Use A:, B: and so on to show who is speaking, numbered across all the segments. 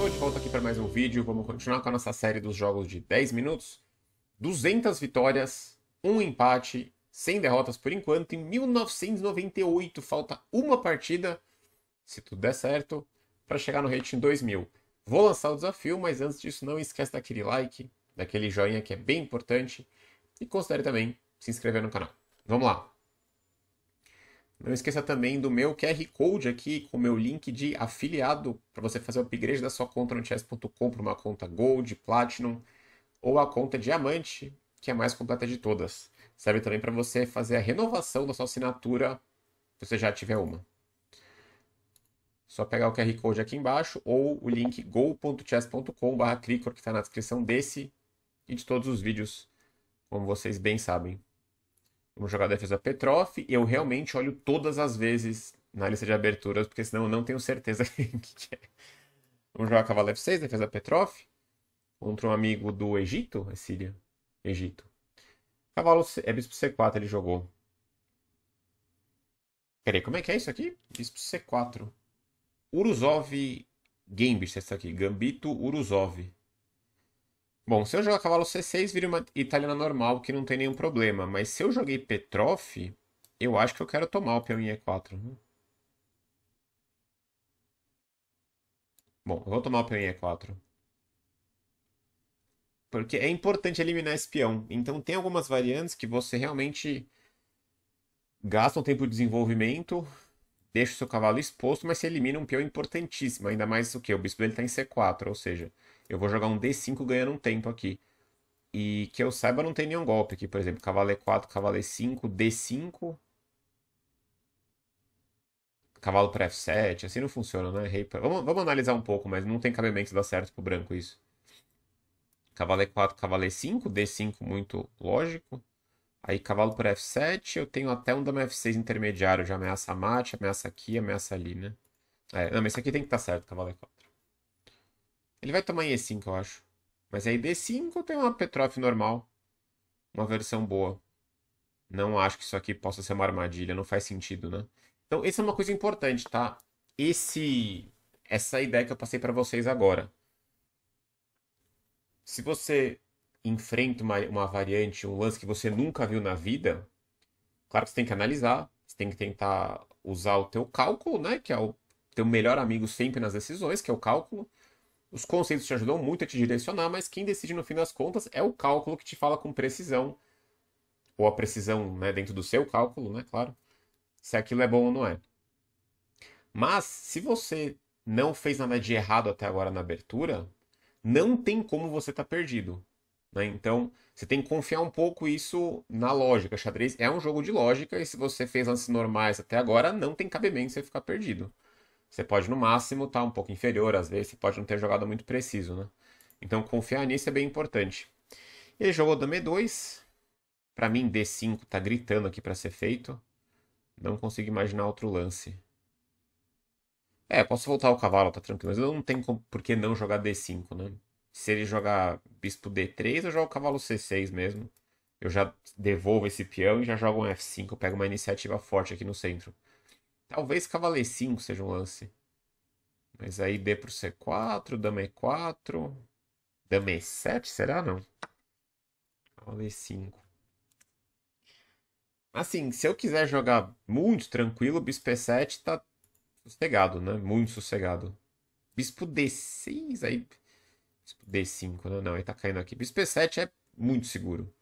A: Estou de volta aqui para mais um vídeo. Vamos continuar com a nossa série dos jogos de 10 minutos. 200 vitórias, um empate, sem derrotas por enquanto. Em 1998, falta uma partida, se tudo der certo, para chegar no rating 2000. Vou lançar o desafio, mas antes disso, não esquece daquele like, daquele joinha que é bem importante. E considere também se inscrever no canal. Vamos lá! Não esqueça também do meu QR Code aqui, com o meu link de afiliado, para você fazer o upgrade da sua conta no chess.com para uma conta Gold, Platinum ou a conta Diamante, que é a mais completa de todas. Serve também para você fazer a renovação da sua assinatura, se você já tiver uma. Só pegar o QR Code aqui embaixo ou o link go.chess.com.br que está na descrição desse e de todos os vídeos, como vocês bem sabem. Vamos jogar a defesa é Petrov, e eu realmente olho todas as vezes na lista de aberturas, porque senão eu não tenho certeza que é. Vamos jogar cavalo F6, defesa é Petrov, contra um amigo do Egito, é Síria? Egito. Cavalo C... é bispo C4 ele jogou. Peraí, como é que é isso aqui? Bispo C4. Uruzov Gambit, essa aqui. Gambito Uruzov. Bom, se eu jogar cavalo C6, vira uma italiana normal, que não tem nenhum problema. Mas se eu joguei Petrof, eu acho que eu quero tomar o peão em E4. Bom, eu vou tomar o peão em E4. Porque é importante eliminar esse peão. Então tem algumas variantes que você realmente gasta um tempo de desenvolvimento deixa o seu cavalo exposto, mas você elimina um peão importantíssimo. Ainda mais o que? O bispo dele está em C4, ou seja, eu vou jogar um D5 ganhando um tempo aqui. E que eu saiba, não tem nenhum golpe aqui, por exemplo, cavalo E4, cavalo E5, D5. Cavalo para F7, assim não funciona, né? Rei pra... vamos, vamos analisar um pouco, mas não tem cabimento dar certo pro branco isso. Cavalo E4, cavalo E5, D5 muito lógico. Aí cavalo por f7, eu tenho até um dama f6 intermediário, já ameaça mate, ameaça aqui, ameaça ali, né? É, não, mas isso aqui tem que estar tá certo, cavalo e é 4 Ele vai tomar em e5, eu acho. Mas aí d5 tem uma Petrov normal, uma versão boa. Não acho que isso aqui possa ser uma armadilha, não faz sentido, né? Então, essa é uma coisa importante, tá? Esse, essa ideia que eu passei para vocês agora. Se você enfrenta uma, uma variante, um lance que você nunca viu na vida, claro que você tem que analisar, você tem que tentar usar o teu cálculo, né? Que é o teu melhor amigo sempre nas decisões, que é o cálculo. Os conceitos te ajudam muito a te direcionar, mas quem decide no fim das contas é o cálculo que te fala com precisão, ou a precisão né, dentro do seu cálculo, né? Claro, se aquilo é bom ou não é. Mas se você não fez nada de errado até agora na abertura, não tem como você estar tá perdido. Né? Então, você tem que confiar um pouco isso na lógica. Xadrez é um jogo de lógica e se você fez lances normais até agora, não tem cabimento você ficar perdido. Você pode, no máximo, estar tá um pouco inferior, às vezes você pode não ter jogado muito preciso, né? Então, confiar nisso é bem importante. Ele jogou dama e2. Para mim, d5 tá gritando aqui para ser feito. Não consigo imaginar outro lance. É, posso voltar o cavalo, tá tranquilo. Mas eu não tenho por que não jogar d5, né? se ele jogar bispo D3, eu jogo cavalo C6 mesmo. Eu já devolvo esse peão e já jogo um F5. Eu pego uma iniciativa forte aqui no centro. Talvez cavalo E5 seja um lance. Mas aí D pro C4, dama E4. Dama E7, será não? Cavalo E5. Assim, se eu quiser jogar muito tranquilo, bispo E7 tá sossegado, né? Muito sossegado. Bispo D6, aí Tipo, D5, né? Não, ele tá caindo aqui. Bispo E7 é muito seguro.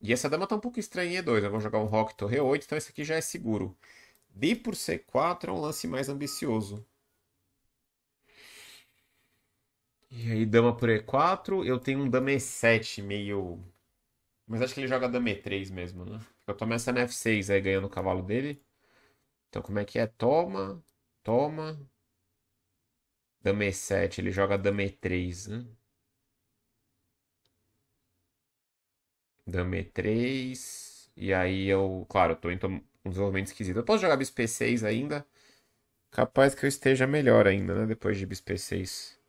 A: E essa dama tá um pouco estranha em E2. Eu vou jogar um Rock Torre 8, então esse aqui já é seguro. D por C4 é um lance mais ambicioso. E aí, dama por E4. Eu tenho um dama E7 meio... Mas acho que ele joga dama E3 mesmo, né? Eu tomo essa na F6 aí, ganhando o cavalo dele. Então como é que é? Toma, toma, Dame E7, ele joga Dame E3, né? Dama E3. E aí eu, claro, eu tô em um desenvolvimento esquisito. Eu posso jogar Bispo 6 ainda? Capaz que eu esteja melhor ainda, né? Depois de Bispo 6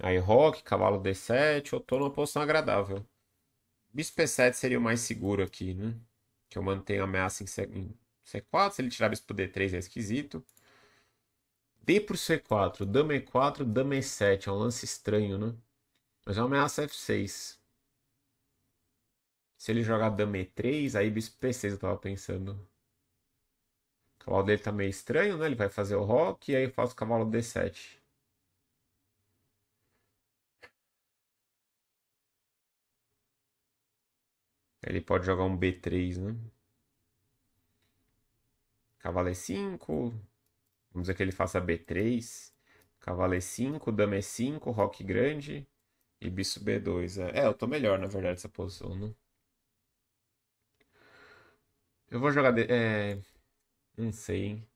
A: Aí Rock, Cavalo D7, eu tô numa posição agradável. Bispo 7 seria o mais seguro aqui, né? Que eu mantenho a ameaça em C4. Se ele tirar Bispo D3 é esquisito. D por C4, dama E4, dama E7. É um lance estranho, né? Mas é uma ameaça F6. Se ele jogar dama E3, aí bispo P6 eu tava pensando. O cavalo dele tá meio estranho, né? Ele vai fazer o rock e aí eu faço o cavalo D7. Ele pode jogar um B3, né? Cavalo E5, é Vamos dizer que ele faça B3, cavalo E5, dama E5, é Rock grande e bicho B2. É, eu tô melhor, na verdade, essa posição, né? Eu vou jogar... De... É... Não sei, hein?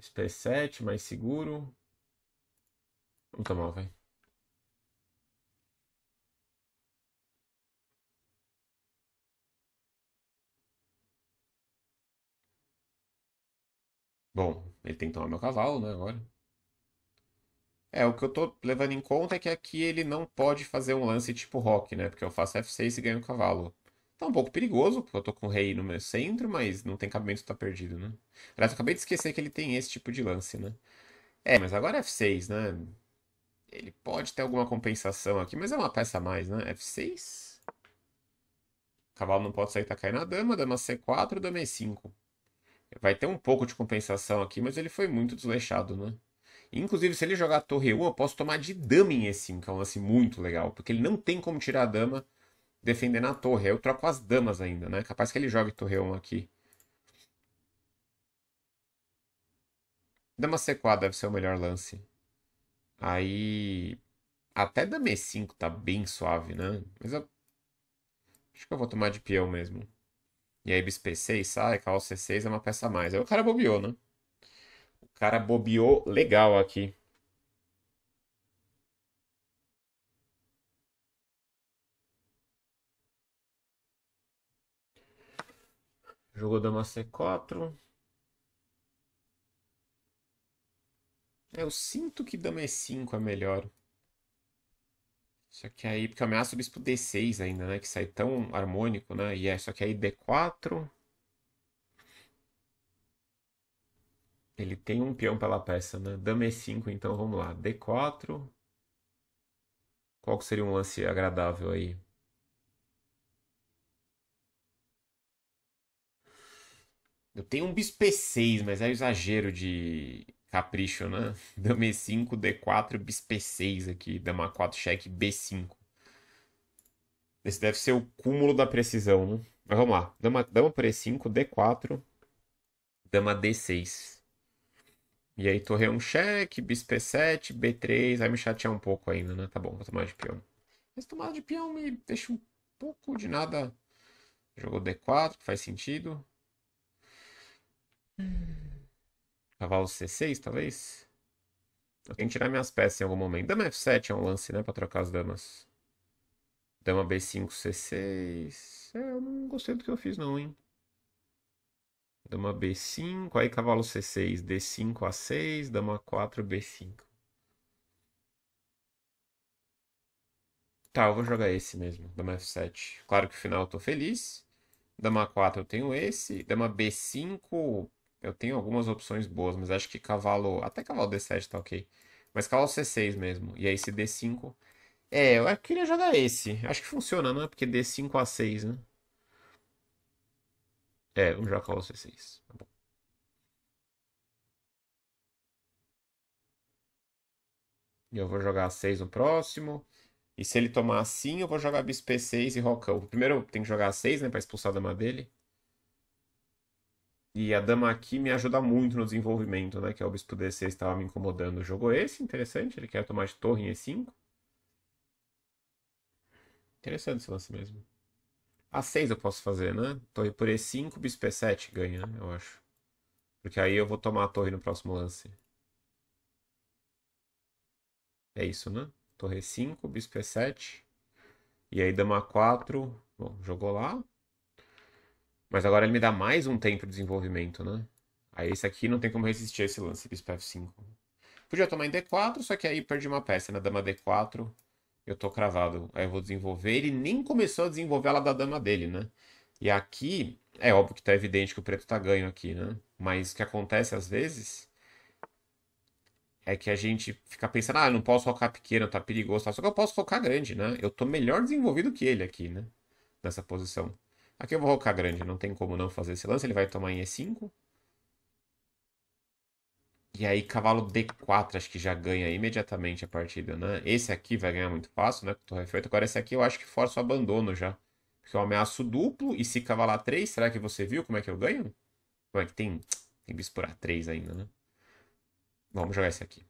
A: SP7, mais seguro. Vamos tomar, velho. Bom, ele tem que tomar meu cavalo, né, agora. É, o que eu tô levando em conta é que aqui ele não pode fazer um lance tipo rock, né? Porque eu faço F6 e ganho o cavalo. Tá um pouco perigoso, porque eu tô com o rei no meu centro, mas não tem cabimento tá perdido, né? Aliás, eu acabei de esquecer que ele tem esse tipo de lance, né? É, mas agora é F6, né? Ele pode ter alguma compensação aqui, mas é uma peça a mais, né? F6. O cavalo não pode sair, tá caindo na dama, dama C4, dama E5. Vai ter um pouco de compensação aqui, mas ele foi muito desleixado, né? Inclusive, se ele jogar torre 1, eu posso tomar de dama em E5, que é um lance muito legal. Porque ele não tem como tirar a dama defendendo a torre. Aí eu troco as damas ainda, né? Capaz que ele jogue torre 1 aqui. Dama C4 deve ser o melhor lance. Aí... Até dama E5 tá bem suave, né? Mas eu... Acho que eu vou tomar de peão mesmo. E aí bisp 6 sai, call c6 é uma peça a mais. Aí o cara bobeou, né? O cara bobeou legal aqui. Jogou dama c4. Eu sinto que dama e5 é melhor. Só que aí, porque ameaça o bispo D6 ainda, né? Que sai tão harmônico, né? E é, só que aí D4. Ele tem um peão pela peça, né? Dama E5, então vamos lá. D4. Qual seria um lance agradável aí? Eu tenho um bispo E6, mas é um exagero de, Capricho, né? Dama E5, D4, Bisp 6 aqui. Dama 4, cheque, B5. Esse deve ser o cúmulo da precisão, né? Mas vamos lá. Dama, dama por E5, D4, Dama D6. E aí torrei um cheque, Bisp 7 B3. Vai me chatear um pouco ainda, né? Tá bom, vou tomar de peão. Mas tomar de peão me deixa um pouco de nada. Jogou D4, que faz sentido. Cavalo C6, talvez? Eu tenho que tirar minhas peças em algum momento. Dama F7 é um lance, né? Pra trocar as damas. Dama B5, C6. É, eu não gostei do que eu fiz, não, hein? Dama B5, aí cavalo C6, D5, A6, dama 4, B5. Tá, eu vou jogar esse mesmo, dama F7. Claro que no final eu tô feliz. Dama 4 eu tenho esse, dama B5, eu tenho algumas opções boas, mas acho que cavalo. Até cavalo D7 tá ok. Mas cavalo C6 mesmo. E aí esse D5. É, eu é, queria jogar esse. Acho que funciona, não é? Porque D5 a 6, né? É, vamos jogar cavalo C6. Tá bom. E eu vou jogar A6 no próximo. E se ele tomar assim, eu vou jogar bispo 6 e rocão. Primeiro tem que jogar A6, né? Pra expulsar a dama dele. E a dama aqui me ajuda muito no desenvolvimento, né? Que é o bispo D6 estava me incomodando. Jogou esse, interessante. Ele quer tomar de torre em E5. Interessante esse lance mesmo. A6 eu posso fazer, né? Torre por E5, bispo E7 ganha, eu acho. Porque aí eu vou tomar a torre no próximo lance. É isso, né? Torre 5, bispo E7. E aí dama 4. Bom, jogou lá. Mas agora ele me dá mais um tempo de desenvolvimento, né? Aí esse aqui não tem como resistir a esse lance bispo f5. Podia tomar em d4, só que aí perdi uma peça na dama d4. Eu tô cravado. Aí eu vou desenvolver. Ele nem começou a desenvolver ela da dama dele, né? E aqui, é óbvio que tá evidente que o preto tá ganho aqui, né? Mas o que acontece às vezes é que a gente fica pensando, ah, eu não posso focar pequeno, tá perigoso, tá? só que eu posso focar grande, né? Eu tô melhor desenvolvido que ele aqui, né? Nessa posição. Aqui eu vou rocar grande, não tem como não fazer esse lance. Ele vai tomar em E5. E aí cavalo D4 acho que já ganha imediatamente a partida, né? Esse aqui vai ganhar muito fácil, né? Com torre feita. Agora esse aqui eu acho que força o abandono já. Porque eu ameaço duplo e se cavalar 3, será que você viu como é que eu ganho? Como é que tem, tem bis por A3 ainda, né? Vamos jogar esse aqui.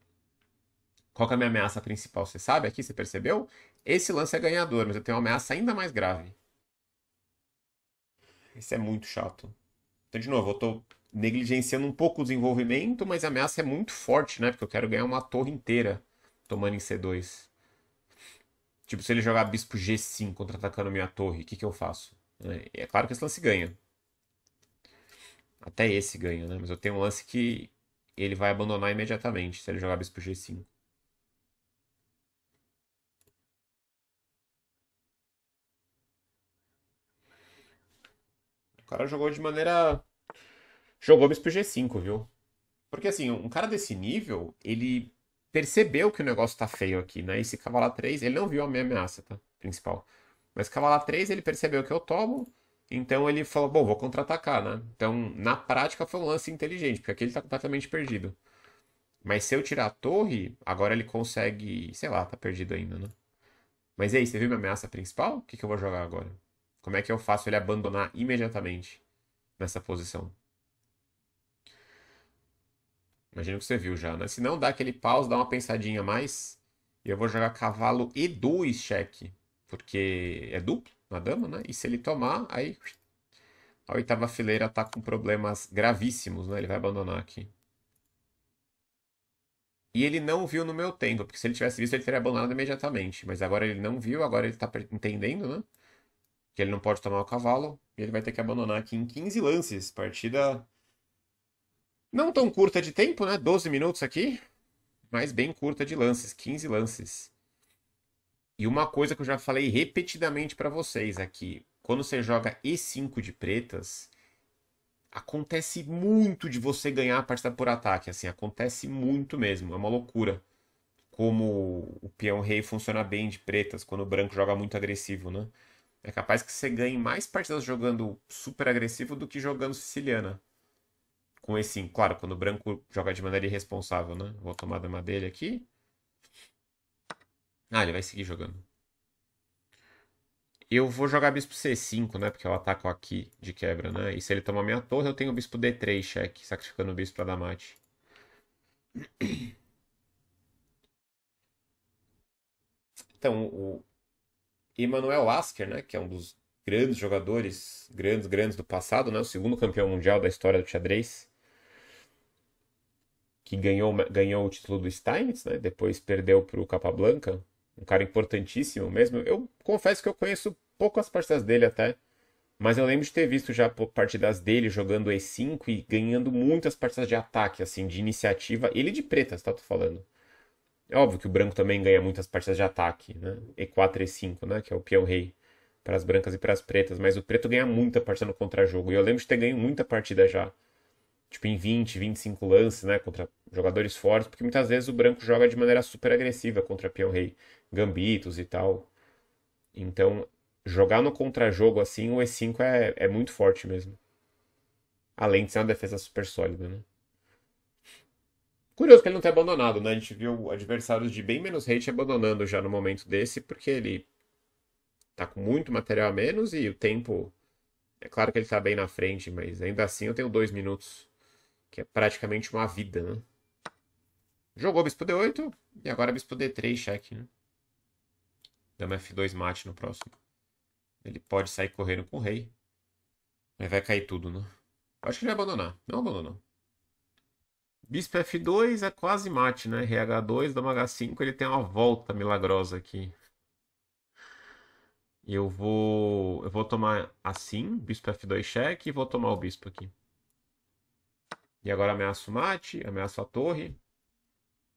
A: Qual que é a minha ameaça principal? Você sabe aqui? Você percebeu? Esse lance é ganhador, mas eu tenho uma ameaça ainda mais grave. Isso é muito chato. Então, de novo, eu tô negligenciando um pouco o desenvolvimento, mas a ameaça é muito forte, né? Porque eu quero ganhar uma torre inteira tomando em C2. Tipo, se ele jogar bispo G5 contra-atacando minha torre, o que, que eu faço? É, é claro que esse lance ganha. Até esse ganha, né? Mas eu tenho um lance que ele vai abandonar imediatamente se ele jogar bispo G5. O cara jogou de maneira. Jogou bispo G5, viu? Porque assim, um cara desse nível, ele percebeu que o negócio tá feio aqui, né? Esse cavalo 3, ele não viu a minha ameaça, tá? Principal. Mas cavalo 3, ele percebeu que eu tomo, então ele falou, bom, vou contra-atacar, né? Então, na prática, foi um lance inteligente, porque aqui ele tá completamente perdido. Mas se eu tirar a torre, agora ele consegue. Sei lá, tá perdido ainda, né? Mas e aí, você viu minha ameaça principal? O que, que eu vou jogar agora? Como é que eu faço ele abandonar imediatamente nessa posição? Imagino que você viu já, né? Se não, dá aquele pause, dá uma pensadinha a mais. E eu vou jogar cavalo e2 cheque. Porque é duplo na dama, né? E se ele tomar, aí a oitava fileira tá com problemas gravíssimos, né? Ele vai abandonar aqui. E ele não viu no meu tempo, porque se ele tivesse visto, ele teria abandonado imediatamente. Mas agora ele não viu, agora ele tá entendendo, né? que ele não pode tomar o cavalo, e ele vai ter que abandonar aqui em 15 lances. Partida não tão curta de tempo, né? 12 minutos aqui, mas bem curta de lances, 15 lances. E uma coisa que eu já falei repetidamente para vocês aqui, quando você joga E5 de pretas, acontece muito de você ganhar a partida por ataque, assim, acontece muito mesmo, é uma loucura. Como o peão rei funciona bem de pretas quando o branco joga muito agressivo, né? É capaz que você ganhe mais partidas jogando super agressivo do que jogando siciliana. Com esse, claro, quando o branco joga de maneira irresponsável, né? Vou tomar a dama dele aqui. Ah, ele vai seguir jogando. Eu vou jogar bispo C5, né? Porque eu ataco aqui de quebra, né? E se ele tomar minha torre, eu tenho o bispo D3 cheque, sacrificando o bispo para dar mate. Então, o, Emanuel Asker, né, que é um dos grandes jogadores, grandes, grandes do passado, né, o segundo campeão mundial da história do xadrez, que ganhou, ganhou o título do Steinitz, né, depois perdeu para o Capablanca, um cara importantíssimo mesmo. Eu confesso que eu conheço pouco as partidas dele até, mas eu lembro de ter visto já partidas dele jogando E5 e ganhando muitas partidas de ataque, assim, de iniciativa, ele de pretas, tá, tô falando. É óbvio que o branco também ganha muitas partidas de ataque, né? E4, E5, né? Que é o peão rei para as brancas e para as pretas. Mas o preto ganha muita partida no contra-jogo. E eu lembro de ter ganho muita partida já. Tipo, em 20, 25 lances, né? Contra jogadores fortes. Porque muitas vezes o branco joga de maneira super agressiva contra peão rei. Gambitos e tal. Então, jogar no contra-jogo assim, o E5 é, é muito forte mesmo. Além de ser uma defesa super sólida, né? Curioso que ele não tenha abandonado, né? A gente viu adversários de bem menos hate abandonando já no momento desse, porque ele tá com muito material a menos e o tempo. É claro que ele tá bem na frente, mas ainda assim eu tenho dois minutos, que é praticamente uma vida, né? Jogou bispo D8 e agora bispo D3 cheque, né? Dama F2 mate no próximo. Ele pode sair correndo com o rei. Mas vai cair tudo, né? Acho que ele vai abandonar. Não abandonou. Bispo F2 é quase mate, né? RH2, Dama H5, ele tem uma volta milagrosa aqui. Eu vou, eu vou tomar assim, Bispo F2 cheque, e vou tomar o Bispo aqui. E agora ameaço o mate, ameaço a torre.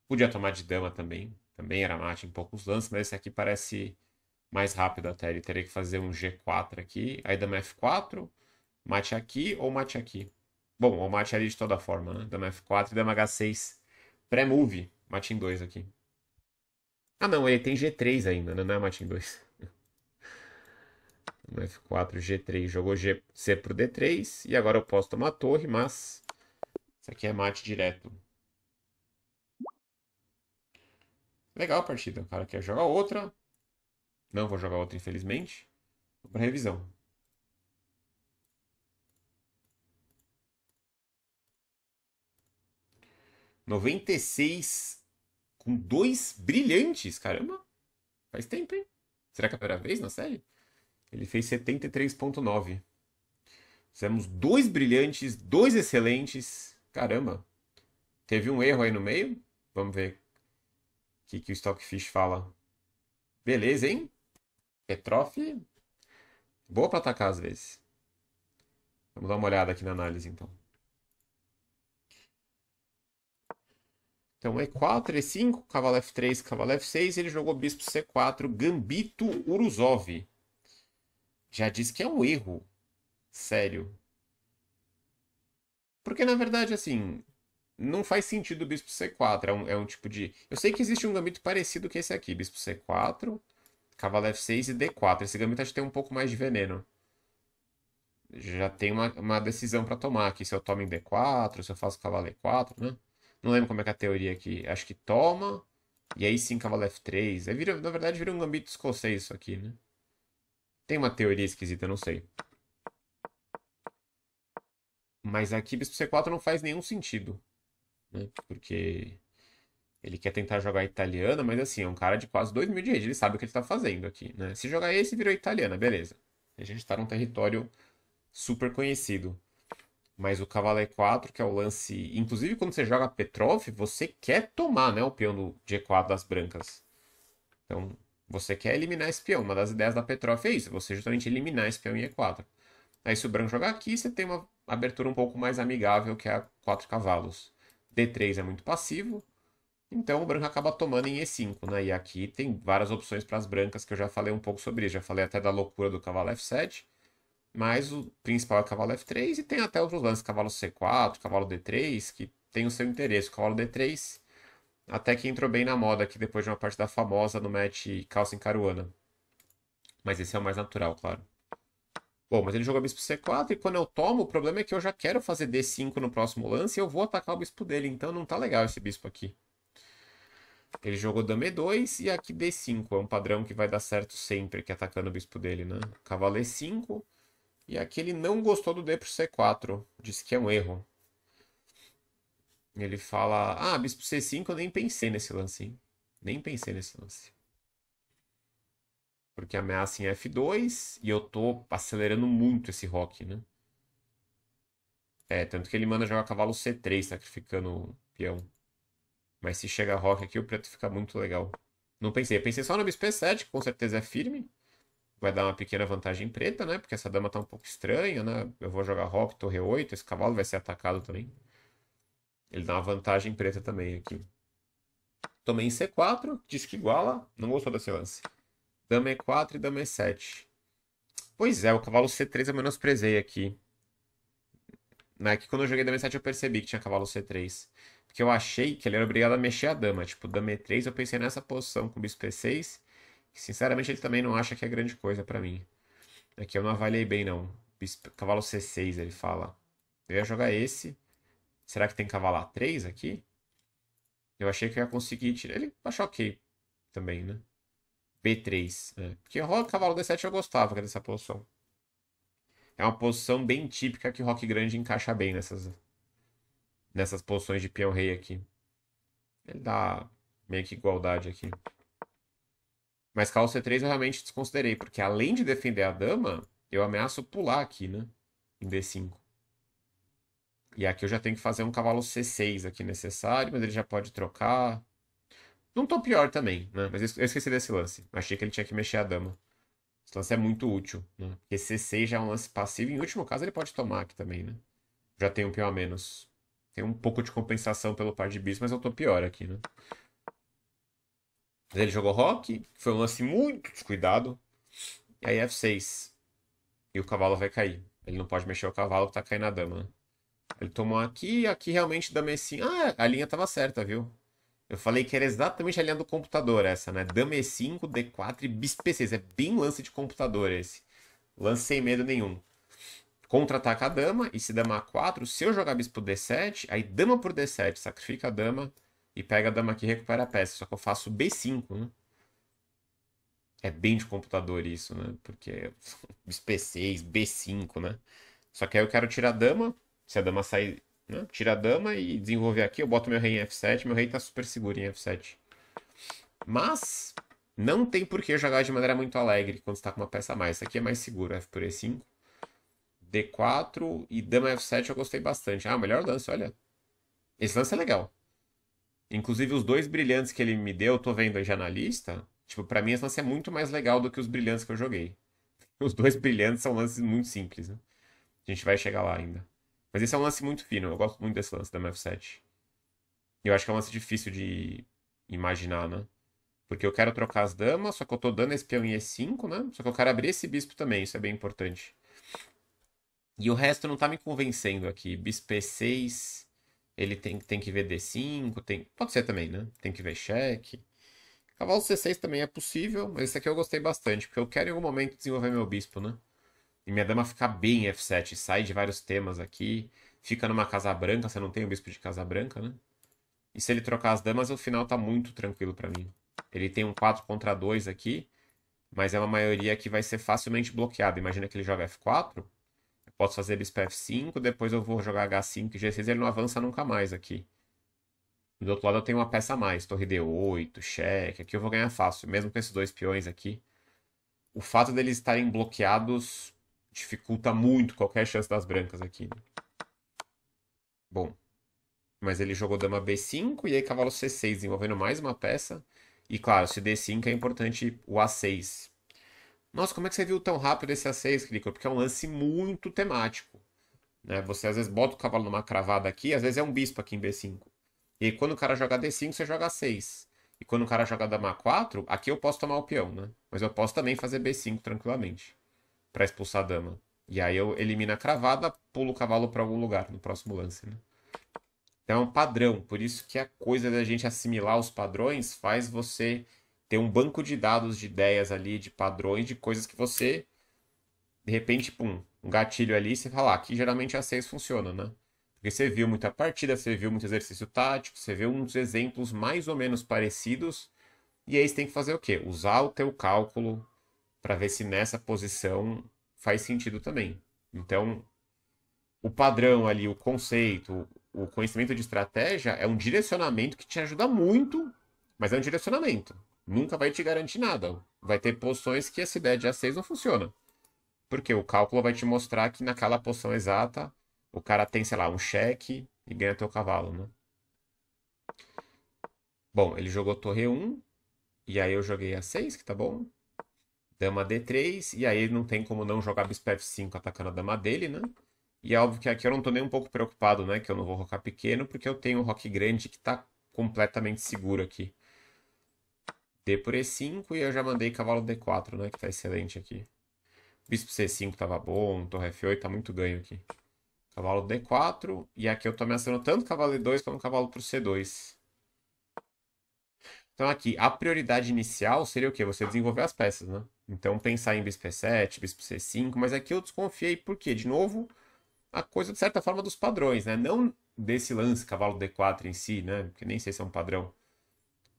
A: Podia tomar de dama também. Também era mate em poucos lances, mas esse aqui parece mais rápido até. Ele teria que fazer um G4 aqui, aí dama F4, mate aqui ou mate aqui. Bom, o mate ali é de toda forma, né? Dama F4 e Dama H6. Pré-move. em 2 aqui. Ah, não, ele tem G3 ainda, né? Não é Matin 2. Dama F4, G3. Jogou GC pro D3. E agora eu posso tomar a torre, mas. Isso aqui é mate direto. Legal a partida. O cara quer jogar outra. Não vou jogar outra, infelizmente. Vou pra revisão. 96 com dois brilhantes, caramba. Faz tempo, hein? Será que é a primeira vez na série? Ele fez 73.9. Fizemos dois brilhantes, dois excelentes. Caramba. Teve um erro aí no meio. Vamos ver o que, que o Stockfish fala. Beleza, hein? Petroff. Boa para atacar às vezes. Vamos dar uma olhada aqui na análise então. Então E4, E5, cavalo F3, cavalo F6, ele jogou bispo C4, gambito Uruzov. Já diz que é um erro. Sério. Porque, na verdade, assim, não faz sentido o bispo C4. É um, é um tipo de... Eu sei que existe um gambito parecido que esse aqui. Bispo C4, cavalo F6 e D4. Esse gambito acho que tem um pouco mais de veneno. Já tem uma, uma decisão para tomar aqui. Se eu tomo em D4, se eu faço cavalo E4, né? Não lembro como é que é a teoria aqui. Acho que toma. E aí sim, cavalo F3. Aí é, vira, na verdade, vira um gambito escocês isso aqui, né? Tem uma teoria esquisita, não sei. Mas aqui bispo C4 não faz nenhum sentido. Né? Porque ele quer tentar jogar italiana, mas assim, é um cara de quase 2 mil de rede. Ele sabe o que ele está fazendo aqui, né? Se jogar esse, virou italiana, beleza. A gente está num território super conhecido. Mas o cavalo E4, que é o lance. Inclusive, quando você joga Petrov, você quer tomar né, o peão do G4 das brancas. Então, você quer eliminar esse peão. Uma das ideias da Petrov é isso: você justamente eliminar esse peão em E4. Aí, se o branco jogar aqui, você tem uma abertura um pouco mais amigável, que é a 4 cavalos. D3 é muito passivo, então o branco acaba tomando em E5, né? E aqui tem várias opções para as brancas que eu já falei um pouco sobre isso. Já falei até da loucura do cavalo F7. Mas o principal é o cavalo F3 e tem até outros lances, cavalo C4, cavalo D3, que tem o seu interesse. O cavalo D3 até que entrou bem na moda aqui depois de uma partida famosa no match calça em caruana. Mas esse é o mais natural, claro. Bom, mas ele jogou bispo C4 e quando eu tomo, o problema é que eu já quero fazer D5 no próximo lance e eu vou atacar o bispo dele, então não tá legal esse bispo aqui. Ele jogou dame 2 e aqui D5, é um padrão que vai dar certo sempre, que atacando o bispo dele, né? Cavalo E5, e aqui ele não gostou do D por C4. Disse que é um erro. Ele fala: Ah, bispo C5, eu nem pensei nesse lance. Hein? Nem pensei nesse lance. Porque ameaça em F2 e eu tô acelerando muito esse rock, né? É, tanto que ele manda jogar cavalo C3, sacrificando o peão. Mas se chega rock aqui, o preto fica muito legal. Não pensei. pensei só no bispo E7, que com certeza é firme vai dar uma pequena vantagem preta, né? Porque essa dama tá um pouco estranha, né? Eu vou jogar rock, torre 8, esse cavalo vai ser atacado também. Ele dá uma vantagem preta também aqui. Tomei em C4, disse que iguala, não gostou desse lance. Dama E4 é e dama é E7. Pois é, o cavalo C3 eu menosprezei aqui. Né? Que quando eu joguei dama é E7 eu percebi que tinha cavalo C3. Porque eu achei que ele era obrigado a mexer a dama. Tipo, dama E3 eu pensei nessa posição com o bispo E6 que, sinceramente, ele também não acha que é grande coisa para mim. Aqui é eu não avaliei bem, não. cavalo C6, ele fala. Eu ia jogar esse. Será que tem cavalo A3 aqui? Eu achei que eu ia conseguir tirar. Ele achou ok também, né? B3. Né? Porque o cavalo D7 eu gostava é dessa posição. É uma posição bem típica que o Rock Grande encaixa bem nessas, nessas posições de peão rei aqui. Ele dá meio que igualdade aqui. Mas calo C3 eu realmente desconsiderei, porque além de defender a dama, eu ameaço pular aqui, né? Em D5. E aqui eu já tenho que fazer um cavalo C6 aqui necessário, mas ele já pode trocar. Não tô pior também, né? Mas eu esqueci desse lance. Achei que ele tinha que mexer a dama. Esse lance é muito útil, né? Porque C6 já é um lance passivo. Em último caso, ele pode tomar aqui também, né? Já tem um peão a menos. Tem um pouco de compensação pelo par de bis, mas eu tô pior aqui, né? Ele jogou rock, foi um lance muito descuidado. E aí é F6. E o cavalo vai cair. Ele não pode mexer o cavalo que tá caindo a dama. Ele tomou aqui, aqui realmente dama E5. É ah, a linha tava certa, viu? Eu falei que era exatamente a linha do computador essa, né? Dama E5, é D4 e bispe P6. É bem lance de computador esse. Lance sem medo nenhum. Contra-ataca a dama, e se dama A4, se eu jogar bispo D7, aí dama por D7, sacrifica a dama, e pega a dama aqui e recupera a peça. Só que eu faço B5, né? É bem de computador isso, né? Porque B6, B5, né? Só que aí eu quero tirar a dama. Se a dama sair, né? tira a dama e desenvolver aqui. Eu boto meu rei em F7. Meu rei tá super seguro em F7. Mas não tem por que jogar de maneira muito alegre quando você tá com uma peça a mais. Isso aqui é mais seguro. F por E5. D4 e dama F7 eu gostei bastante. Ah, melhor lance, olha. Esse lance é legal. Inclusive, os dois brilhantes que ele me deu, eu tô vendo aí já na lista. Tipo, pra mim, esse lance é muito mais legal do que os brilhantes que eu joguei. Os dois brilhantes são lances muito simples, né? A gente vai chegar lá ainda. Mas esse é um lance muito fino. Eu gosto muito desse lance da MF7. Eu acho que é um lance difícil de imaginar, né? Porque eu quero trocar as damas, só que eu tô dando esse peão em E5, né? Só que eu quero abrir esse bispo também, isso é bem importante. E o resto não tá me convencendo aqui. Bispo E6 ele tem, tem que ver D5, tem, pode ser também, né? Tem que ver cheque. Cavalo C6 também é possível, mas esse aqui eu gostei bastante, porque eu quero em algum momento desenvolver meu bispo, né? E minha dama ficar bem em F7, sai de vários temas aqui, fica numa casa branca, você não tem o bispo de casa branca, né? E se ele trocar as damas, o final tá muito tranquilo para mim. Ele tem um 4 contra 2 aqui, mas é uma maioria que vai ser facilmente bloqueada. Imagina que ele joga F4, Posso fazer bispo F5, depois eu vou jogar H5 e G6, ele não avança nunca mais aqui. do outro lado eu tenho uma peça a mais, torre D8, cheque, aqui eu vou ganhar fácil, mesmo com esses dois peões aqui. O fato deles estarem bloqueados dificulta muito qualquer chance das brancas aqui. Né? Bom, mas ele jogou dama B5 e aí cavalo C6, envolvendo mais uma peça. E claro, se D5 é importante o A6, nossa, como é que você viu tão rápido esse A6, Clicker? Porque é um lance muito temático. Né? Você às vezes bota o cavalo numa cravada aqui, às vezes é um bispo aqui em B5. E aí, quando o cara joga D5, você joga A6. E quando o cara joga dama 4, aqui eu posso tomar o peão, né? Mas eu posso também fazer B5 tranquilamente para expulsar a dama. E aí eu elimino a cravada, pulo o cavalo para algum lugar no próximo lance, né? Então é um padrão, por isso que a coisa da gente assimilar os padrões faz você ter um banco de dados de ideias ali, de padrões, de coisas que você, de repente, pum, um gatilho ali, você fala, ah, aqui geralmente é a assim 6 funciona, né? Porque você viu muita partida, você viu muito exercício tático, você viu uns exemplos mais ou menos parecidos, e aí você tem que fazer o quê? Usar o teu cálculo para ver se nessa posição faz sentido também. Então, o padrão ali, o conceito, o conhecimento de estratégia é um direcionamento que te ajuda muito, mas é um direcionamento nunca vai te garantir nada. Vai ter poções que essa ideia de A6 não funciona. Porque o cálculo vai te mostrar que naquela poção exata, o cara tem, sei lá, um cheque e ganha teu cavalo, né? Bom, ele jogou torre 1, e aí eu joguei A6, que tá bom. Dama D3, e aí não tem como não jogar bispo F5 atacando a dama dele, né? E é óbvio que aqui eu não tô nem um pouco preocupado, né? Que eu não vou rocar pequeno, porque eu tenho um rock grande que tá completamente seguro aqui por E5 e eu já mandei cavalo D4, né? Que tá excelente aqui. Bispo C5 tava bom, torre F8 tá muito ganho aqui. Cavalo D4, e aqui eu tô ameaçando tanto cavalo e 2 como cavalo pro C2. Então aqui, a prioridade inicial seria o quê? Você desenvolver as peças, né? Então pensar em bispo E7, bispo C5, mas aqui eu desconfiei, porque, de novo, a coisa, de certa forma, dos padrões, né? Não desse lance, cavalo D4 em si, né? Porque nem sei se é um padrão.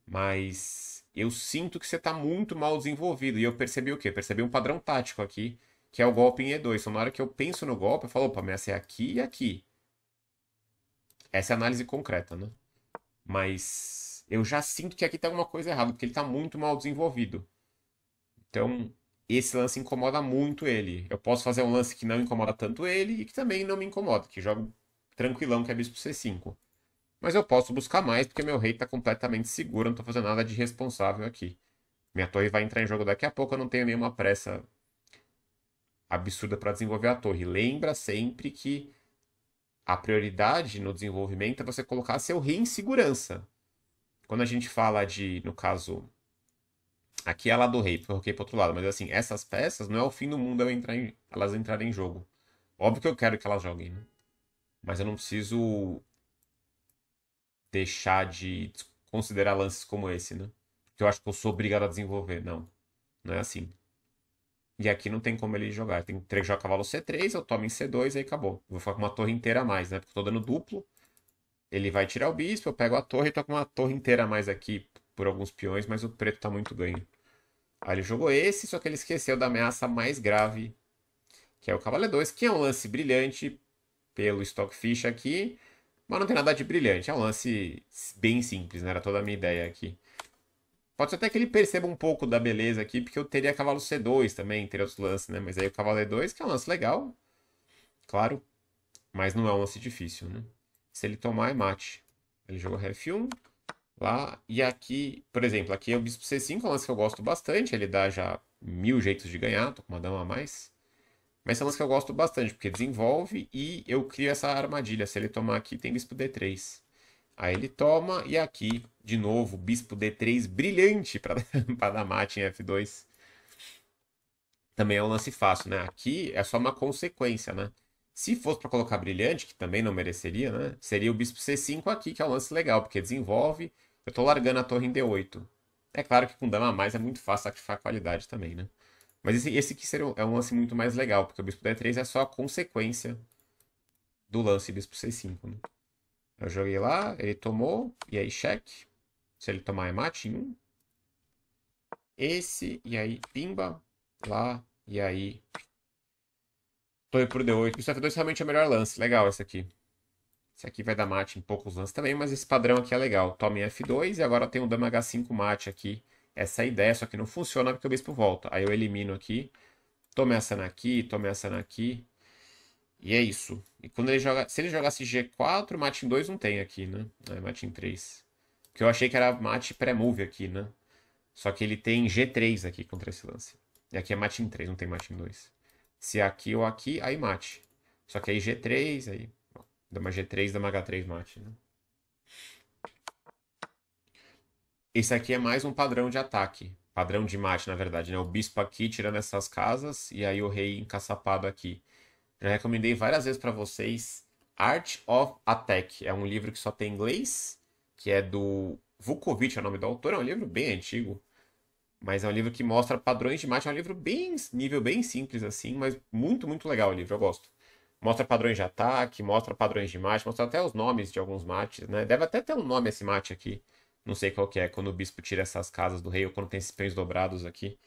A: Mas eu sinto que você está muito mal desenvolvido. E eu percebi o quê? Eu percebi um padrão tático aqui, que é o golpe em E2. Então, na hora que eu penso no golpe, eu falo, opa, ameaça é aqui e aqui. Essa é a análise concreta, né? Mas eu já sinto que aqui tem tá alguma coisa errada, porque ele está muito mal desenvolvido. Então, esse lance incomoda muito ele. Eu posso fazer um lance que não incomoda tanto ele e que também não me incomoda, que jogo tranquilão que é bispo C5. Mas eu posso buscar mais, porque meu rei está completamente seguro, não estou fazendo nada de responsável aqui. Minha torre vai entrar em jogo daqui a pouco, eu não tenho nenhuma pressa absurda para desenvolver a torre. Lembra sempre que a prioridade no desenvolvimento é você colocar seu rei em segurança. Quando a gente fala de, no caso, aqui é lá do rei, porque eu roquei para outro lado, mas assim, essas peças não é o fim do mundo entrar em, elas entrarem em jogo. Óbvio que eu quero que elas joguem, né? Mas eu não preciso deixar de considerar lances como esse, né? Que eu acho que eu sou obrigado a desenvolver. Não, não é assim. E aqui não tem como ele jogar. Tem que jogar cavalo C3, eu tomo em C2 e aí acabou. Vou ficar com uma torre inteira a mais, né? Porque eu tô dando duplo. Ele vai tirar o bispo, eu pego a torre e tô com uma torre inteira a mais aqui por alguns peões, mas o preto tá muito ganho. Aí ele jogou esse, só que ele esqueceu da ameaça mais grave, que é o cavalo E2, é que é um lance brilhante pelo Stockfish aqui. Mas não tem nada de brilhante, é um lance bem simples, né? Era toda a minha ideia aqui. Pode ser até que ele perceba um pouco da beleza aqui, porque eu teria cavalo C2 também, teria outros lances, né? Mas aí o cavalo E2, que é um lance legal, claro, mas não é um lance difícil, né? Se ele tomar, é mate. Ele jogou Rf1, lá, e aqui, por exemplo, aqui é o bispo C5, é um lance que eu gosto bastante, ele dá já mil jeitos de ganhar, tô com uma dama a mais. Mas são as que eu gosto bastante, porque desenvolve e eu crio essa armadilha. Se ele tomar aqui, tem bispo D3. Aí ele toma, e aqui, de novo, bispo D3 brilhante para dar mate em F2. Também é um lance fácil, né? Aqui é só uma consequência, né? Se fosse para colocar brilhante, que também não mereceria, né? Seria o bispo C5 aqui, que é um lance legal, porque desenvolve. Eu estou largando a torre em D8. É claro que com dama a mais é muito fácil sacrificar a qualidade também, né? Mas esse, esse aqui seria, é, é um lance muito mais legal, porque o bispo D3 é só a consequência do lance bispo C5. Né? Eu joguei lá, ele tomou, e aí cheque. Se ele tomar, é mate em 1. Um. Esse, e aí pimba, lá, e aí Tô indo pro D8. Bispo F2 realmente é o melhor lance, legal esse aqui. Esse aqui vai dar mate em poucos lances também, mas esse padrão aqui é legal. Tome F2 e agora tem um dama H5 mate aqui essa ideia, só que não funciona porque o bispo volta. Aí eu elimino aqui, tomo essa aqui tomo essa aqui E é isso. E quando ele joga, se ele jogasse G4, mate em 2 não tem aqui, né? É, mate em 3. Que eu achei que era mate pré-move aqui, né? Só que ele tem G3 aqui contra esse lance. E aqui é mate em 3, não tem mate em 2. Se é aqui ou aqui, aí mate. Só que aí G3, aí dá uma G3, dá uma H3 mate, né? Esse aqui é mais um padrão de ataque. Padrão de mate, na verdade, né? O bispo aqui tirando essas casas e aí o rei encaçapado aqui. Já recomendei várias vezes para vocês Art of Attack. É um livro que só tem inglês, que é do Vukovic, é o nome do autor. É um livro bem antigo, mas é um livro que mostra padrões de mate. É um livro bem nível bem simples assim, mas muito muito legal o livro. Eu gosto. Mostra padrões de ataque, mostra padrões de mate, mostra até os nomes de alguns mates, né? Deve até ter um nome esse mate aqui. Não sei qual que é, quando o bispo tira essas casas do rei ou quando tem esses pães dobrados aqui.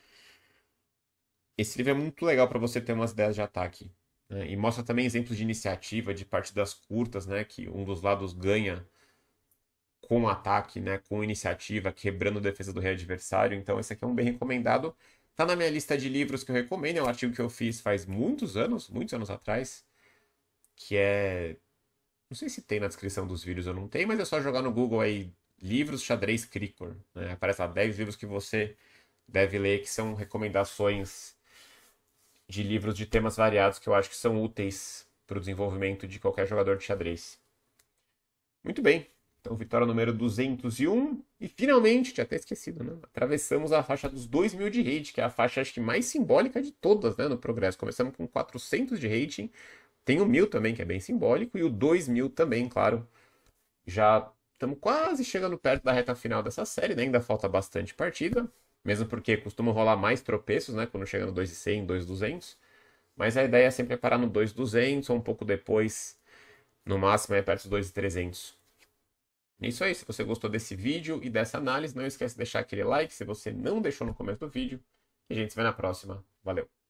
A: Esse livro é muito legal para você ter umas ideias de ataque. Né? E mostra também exemplos de iniciativa, de partidas curtas, né? Que um dos lados ganha com ataque, né? Com iniciativa, quebrando a defesa do rei adversário. Então esse aqui é um bem recomendado. Tá na minha lista de livros que eu recomendo. É um artigo que eu fiz faz muitos anos, muitos anos atrás. Que é... Não sei se tem na descrição dos vídeos ou não tem, mas é só jogar no Google aí livros xadrez Cricor. Né? Aparece lá 10 livros que você deve ler, que são recomendações de livros de temas variados que eu acho que são úteis para o desenvolvimento de qualquer jogador de xadrez. Muito bem. Então, vitória número 201. E finalmente, tinha até esquecido, né? Atravessamos a faixa dos 2 mil de rating, que é a faixa acho que mais simbólica de todas, né? No progresso. Começamos com 400 de rating. Tem o mil também, que é bem simbólico. E o 2 mil também, claro. Já Estamos quase chegando perto da reta final dessa série, né? ainda falta bastante partida, mesmo porque costuma rolar mais tropeços, né? Quando chega no 2,100, 2,200. Mas a ideia é sempre parar no 2,200 ou um pouco depois, no máximo é perto dos 2,300. É isso aí, se você gostou desse vídeo e dessa análise, não esquece de deixar aquele like se você não deixou no começo do vídeo. E a gente se vê na próxima. Valeu!